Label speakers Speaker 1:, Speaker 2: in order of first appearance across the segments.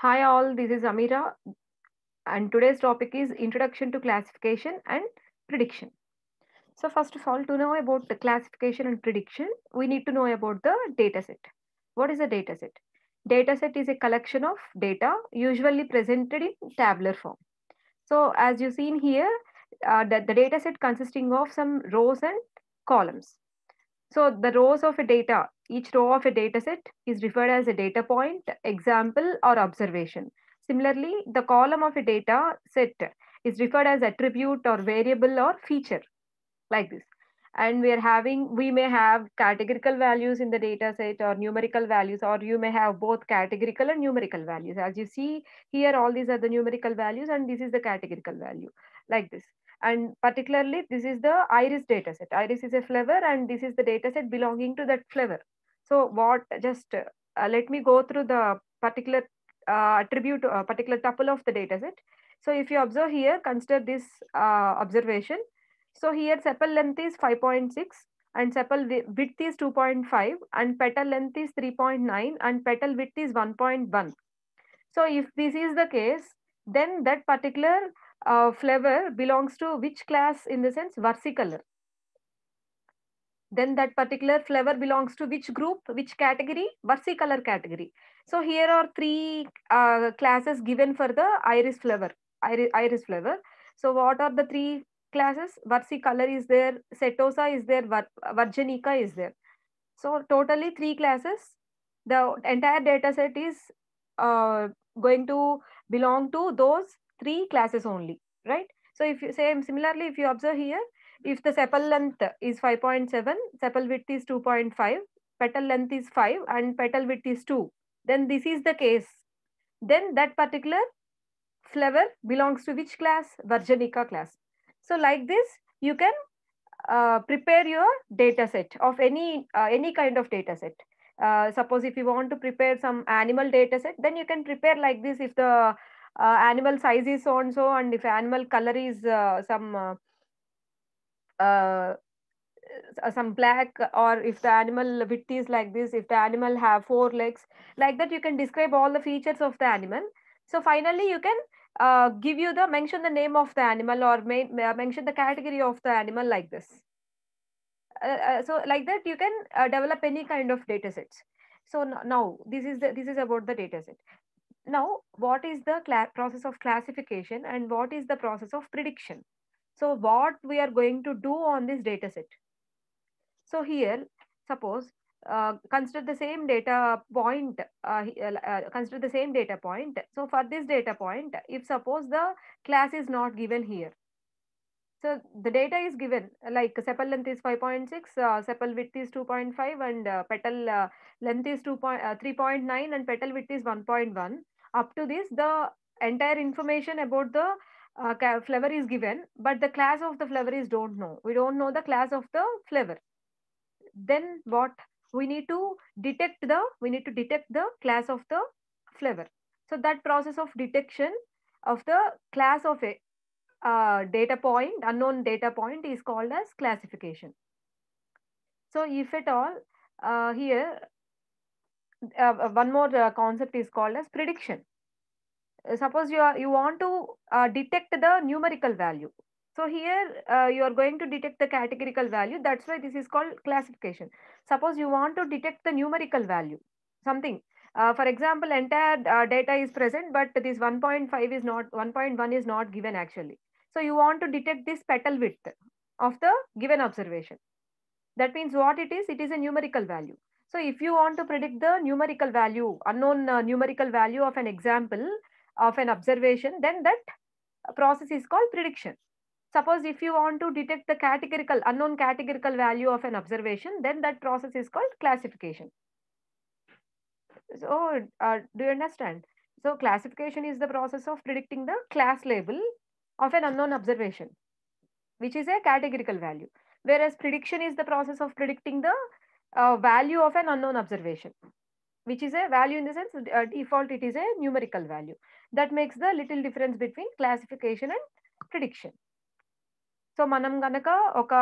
Speaker 1: Hi all, this is Amira and today's topic is Introduction to Classification and Prediction. So first of all, to know about the classification and prediction, we need to know about the dataset. What is a dataset? Dataset is a collection of data usually presented in tabular form. So as you seen here, uh, the, the dataset consisting of some rows and columns. So the rows of a data each row of a dataset is referred as a data point, example, or observation. Similarly, the column of a data set is referred as attribute or variable or feature, like this. And we are having, we may have categorical values in the data set or numerical values, or you may have both categorical and numerical values. As you see here, all these are the numerical values and this is the categorical value, like this and particularly this is the iris dataset iris is a flavor and this is the dataset belonging to that flavor so what just uh, let me go through the particular uh, attribute, uh, particular tuple of the dataset. So if you observe here, consider this uh, observation. So here sepal length is 5.6 and sepal width is 2.5 and petal length is 3.9 and petal width is 1.1. So if this is the case, then that particular uh, flower belongs to which class in the sense versicolor then that particular flower belongs to which group, which category, versicolor category. So here are three uh, classes given for the iris flower, iris, iris flower. So what are the three classes? Versicolor is there, setosa is there, virginica is there. So totally three classes. The entire data set is uh, going to belong to those three classes only, right? So if you say similarly, if you observe here, if the sepal length is 5.7, sepal width is 2.5, petal length is 5 and petal width is 2, then this is the case. Then that particular flower belongs to which class? Virginica class. So like this, you can uh, prepare your data set of any, uh, any kind of data set. Uh, suppose if you want to prepare some animal data set, then you can prepare like this if the uh, animal size is so and so and if animal color is uh, some uh, uh, uh, some black or if the animal width is like this if the animal have four legs like that you can describe all the features of the animal so finally you can uh, give you the mention the name of the animal or may, uh, mention the category of the animal like this uh, uh, so like that you can uh, develop any kind of data sets so now this is the, this is about the data set now what is the process of classification and what is the process of prediction so what we are going to do on this data set? So here, suppose uh, consider the same data point, uh, uh, uh, consider the same data point. So for this data point, if suppose the class is not given here, so the data is given like sepal length is 5.6, uh, sepal width is 2.5 and uh, petal uh, length is uh, 3.9 and petal width is 1.1. Up to this, the entire information about the uh, flavor is given, but the class of the flavor is don't know. We don't know the class of the flavor. Then what we need to detect the, we need to detect the class of the flavor. So that process of detection of the class of a uh, data point, unknown data point is called as classification. So if at all uh, here, uh, one more uh, concept is called as prediction suppose you are you want to uh, detect the numerical value so here uh, you are going to detect the categorical value that's why this is called classification suppose you want to detect the numerical value something uh, for example entire uh, data is present but this 1.5 is not 1.1 is not given actually so you want to detect this petal width of the given observation that means what it is it is a numerical value so if you want to predict the numerical value, unknown uh, numerical value of an example, of an observation, then that process is called prediction. Suppose if you want to detect the categorical, unknown categorical value of an observation, then that process is called classification. So, uh, do you understand? So, classification is the process of predicting the class label of an unknown observation, which is a categorical value. Whereas prediction is the process of predicting the uh, value of an unknown observation. which is a value in the sense uh, default it is a numerical value that makes the little difference between classification and prediction so మనం గనక ఒక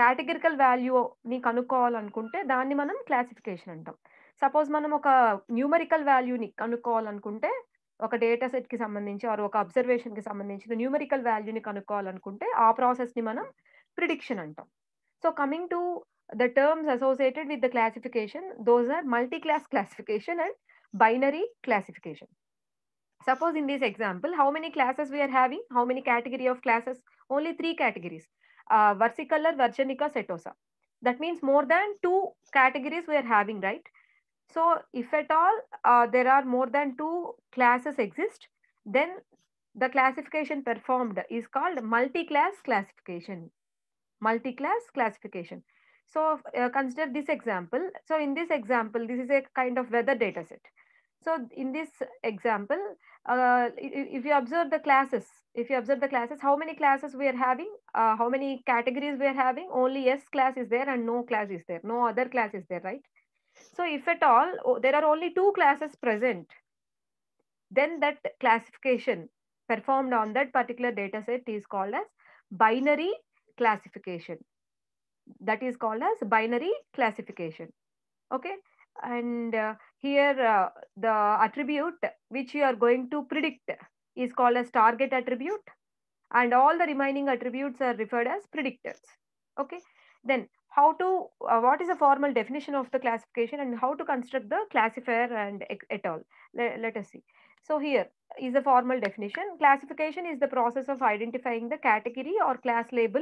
Speaker 1: categorical వాల్యూని కనుక్కోవాలనుకుంటే దాన్ని మనం classification అంటాం suppose మనం ఒక numerical వాల్యూని కనుక్కోవాలనుకుంటే ఒక డేటా సెట్కి సంబంధించి ఆర్ ఒక అబ్జర్వేషన్కి సంబంధించిన న్యూమరికల్ వాల్యూని కనుక్కోవాలనుకుంటే ఆ ప్రాసెస్ని మనం ప్రిడిక్షన్ అంటాం so coming to the terms associated with the classification, those are multi-class classification and binary classification. Suppose in this example, how many classes we are having, how many category of classes, only three categories, uh, versicolor, virginica, setosa. That means more than two categories we are having, right? So if at all uh, there are more than two classes exist, then the classification performed is called multi-class classification. Multi-class classification. So uh, consider this example. So in this example, this is a kind of weather data set. So in this example, uh, if you observe the classes, if you observe the classes, how many classes we are having, uh, how many categories we are having, only S class is there and no class is there, no other class is there, right? So if at all, there are only two classes present, then that classification performed on that particular data set is called as binary classification that is called as binary classification. Okay, and uh, here uh, the attribute which we are going to predict is called as target attribute and all the remaining attributes are referred as predictors. Okay, then how to, uh, what is the formal definition of the classification and how to construct the classifier and et al. Let, let us see. So here is the formal definition. Classification is the process of identifying the category or class label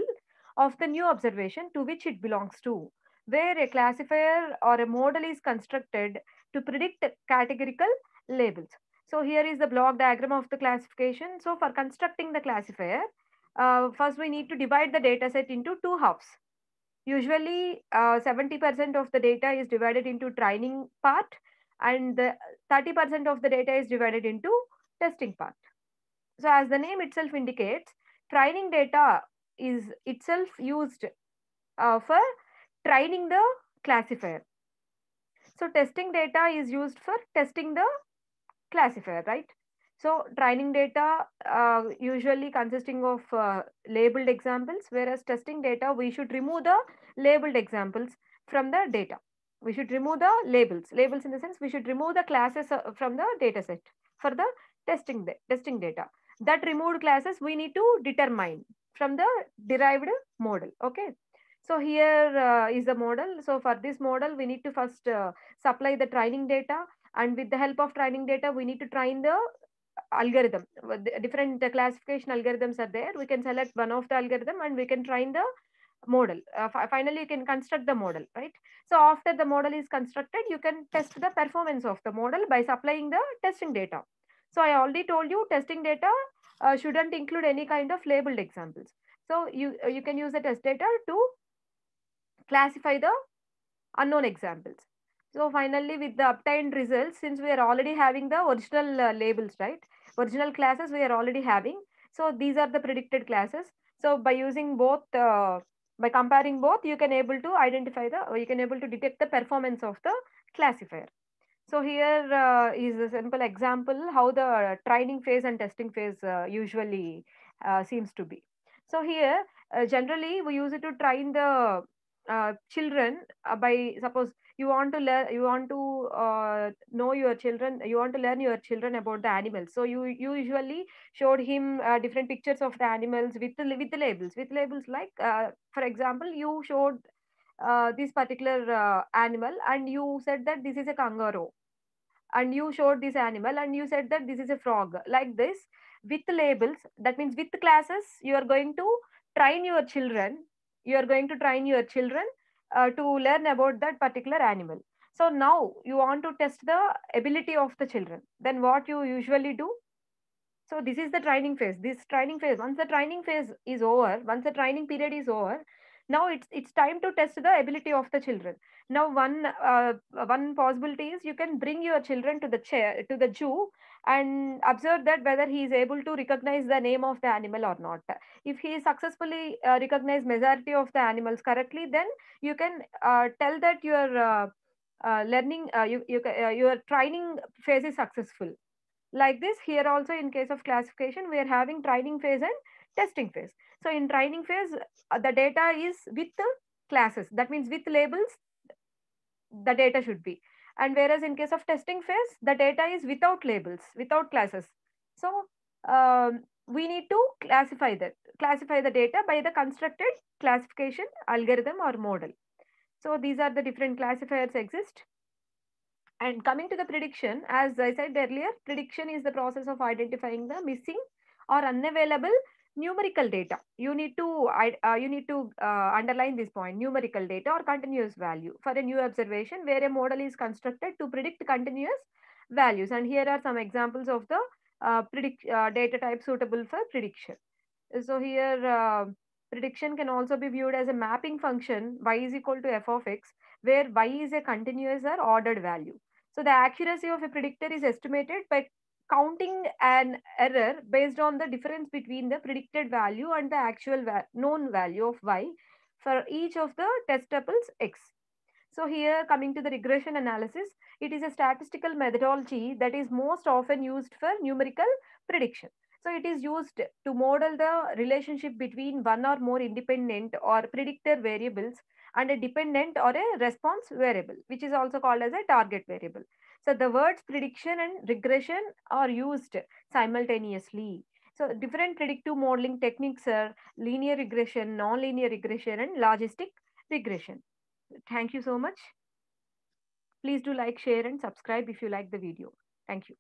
Speaker 1: of the new observation to which it belongs to, where a classifier or a model is constructed to predict categorical labels. So here is the block diagram of the classification. So for constructing the classifier, uh, first we need to divide the data set into two halves. Usually 70% uh, of the data is divided into training part and the 30% of the data is divided into testing part. So as the name itself indicates, training data is itself used uh, for training the classifier. So testing data is used for testing the classifier, right? So training data uh, usually consisting of uh, labeled examples, whereas testing data, we should remove the labeled examples from the data. We should remove the labels, labels in the sense we should remove the classes uh, from the data set for the testing, testing data. That removed classes we need to determine from the derived model. Okay. So here uh, is the model. So for this model, we need to first uh, supply the training data. And with the help of training data, we need to train the algorithm. Different uh, classification algorithms are there. We can select one of the algorithm and we can train the model. Uh, finally, you can construct the model, right? So after the model is constructed, you can test the performance of the model by supplying the testing data. So I already told you testing data uh, shouldn't include any kind of labeled examples. So you, uh, you can use the test data to classify the unknown examples. So finally, with the obtained results, since we are already having the original uh, labels, right? Original classes we are already having. So these are the predicted classes. So by using both, uh, by comparing both, you can able to identify the, or uh, you can able to detect the performance of the classifier. So here uh, is a simple example how the training phase and testing phase uh, usually uh, seems to be. So here, uh, generally we use it to train the uh, children uh, by suppose you want to learn, you want to know your children, you want to learn your children about the animals. So you, you usually showed him different pictures of the animals with the, with the labels, with labels like, for example, you showed this particular animal and you said that this is a kangaroo and you showed this animal and you said that this is a frog like this with labels that means with classes you are going to train your children you are going to train your children uh, to learn about that particular animal so now you want to test the ability of the children then what you usually do so this is the training phase this training phase once the training phase is over once the training period is over now it's it's time to test the ability of the children now one uh, one possibility is you can bring your children to the chair to the zoo and observe that whether he is able to recognize the name of the animal or not if he successfully uh, recognize majority of the animals correctly then you can uh, tell that your uh, uh, learning uh, you, you your training phase is successful like this here also in case of classification we are having training phase and testing phase. So in training phase, uh, the data is with the classes. That means with labels, the data should be. And whereas in case of testing phase, the data is without labels, without classes. So um, we need to classify that, classify the data by the constructed classification algorithm or model. So these are the different classifiers exist. And coming to the prediction, as I said earlier, prediction is the process of identifying the missing or unavailable numerical data you need to uh, you need to uh, underline this point numerical data or continuous value for a new observation where a model is constructed to predict continuous values and here are some examples of the uh, predict uh, data type suitable for prediction so here uh, prediction can also be viewed as a mapping function y is equal to f of x where y is a continuous or ordered value so the accuracy of a predictor is estimated by counting an error based on the difference between the predicted value and the actual va known value of y for each of the test tuples x. So here coming to the regression analysis, it is a statistical methodology that is most often used for numerical prediction. So it is used to model the relationship between one or more independent or predictor variables and a dependent or a response variable, which is also called as a target variable. So the words prediction and regression are used simultaneously. So different predictive modeling techniques are linear regression, nonlinear regression, and logistic regression. Thank you so much. Please do like, share, and subscribe if you like the video. Thank you.